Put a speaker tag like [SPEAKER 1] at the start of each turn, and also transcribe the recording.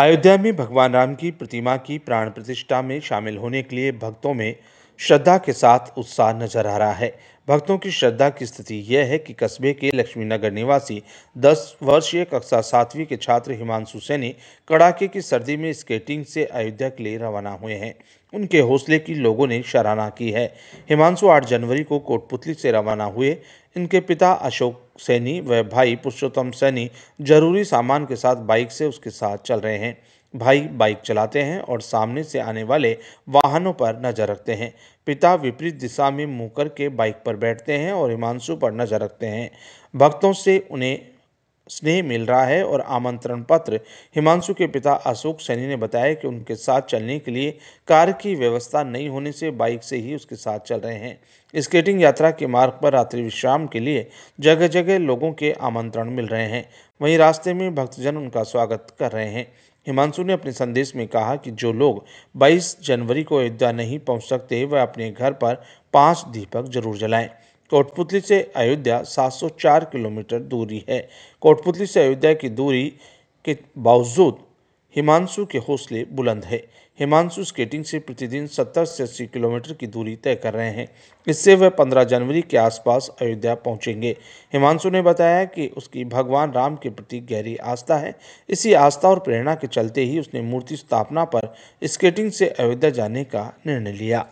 [SPEAKER 1] अयोध्या में भगवान राम की प्रतिमा की प्राण प्रतिष्ठा में शामिल होने के लिए भक्तों में श्रद्धा के साथ उत्साह नजर आ रहा है भक्तों की श्रद्धा की स्थिति यह है कि कस्बे के लक्ष्मीनगर निवासी 10 वर्षीय कक्षा सातवीं के छात्र हिमांशु सैनी कड़ाके की सर्दी में स्केटिंग से अयोध्या के लिए रवाना हुए हैं उनके हौसले की लोगों ने सराहना की है हिमांशु 8 जनवरी को कोटपुतली से रवाना हुए इनके पिता अशोक सैनी व भाई पुरुषोत्तम सैनी जरूरी सामान के साथ बाइक से उसके साथ चल रहे हैं भाई बाइक चलाते हैं और सामने से आने वाले वाहनों पर नज़र रखते हैं पिता विपरीत दिशा में मुँह करके बाइक पर बैठते हैं और हिमांशु पर नज़र रखते हैं भक्तों से उन्हें स्नेह मिल रहा है और आमंत्रण पत्र हिमांशु के पिता अशोक सैनी ने बताया कि उनके साथ चलने के लिए कार की व्यवस्था नहीं होने से बाइक से ही उसके साथ चल रहे हैं स्केटिंग यात्रा के मार्ग पर रात्रि विश्राम के लिए जगह जगह लोगों के आमंत्रण मिल रहे हैं वहीं रास्ते में भक्तजन उनका स्वागत कर रहे हैं हिमांशु ने अपने संदेश में कहा कि जो लोग 22 जनवरी को अयोध्या नहीं पहुंच सकते वह अपने घर पर पांच दीपक जरूर जलाएं कोटपुतली से अयोध्या 704 किलोमीटर दूरी है कोटपुतली से अयोध्या की दूरी के बावजूद हिमांशु के हौसले बुलंद है हिमांशु स्केटिंग से प्रतिदिन 70 से अस्सी किलोमीटर की दूरी तय कर रहे हैं इससे वह 15 जनवरी के आसपास अयोध्या पहुंचेंगे हिमांशु ने बताया कि उसकी भगवान राम के प्रति गहरी आस्था है इसी आस्था और प्रेरणा के चलते ही उसने मूर्ति स्थापना पर स्केटिंग से अयोध्या जाने का निर्णय लिया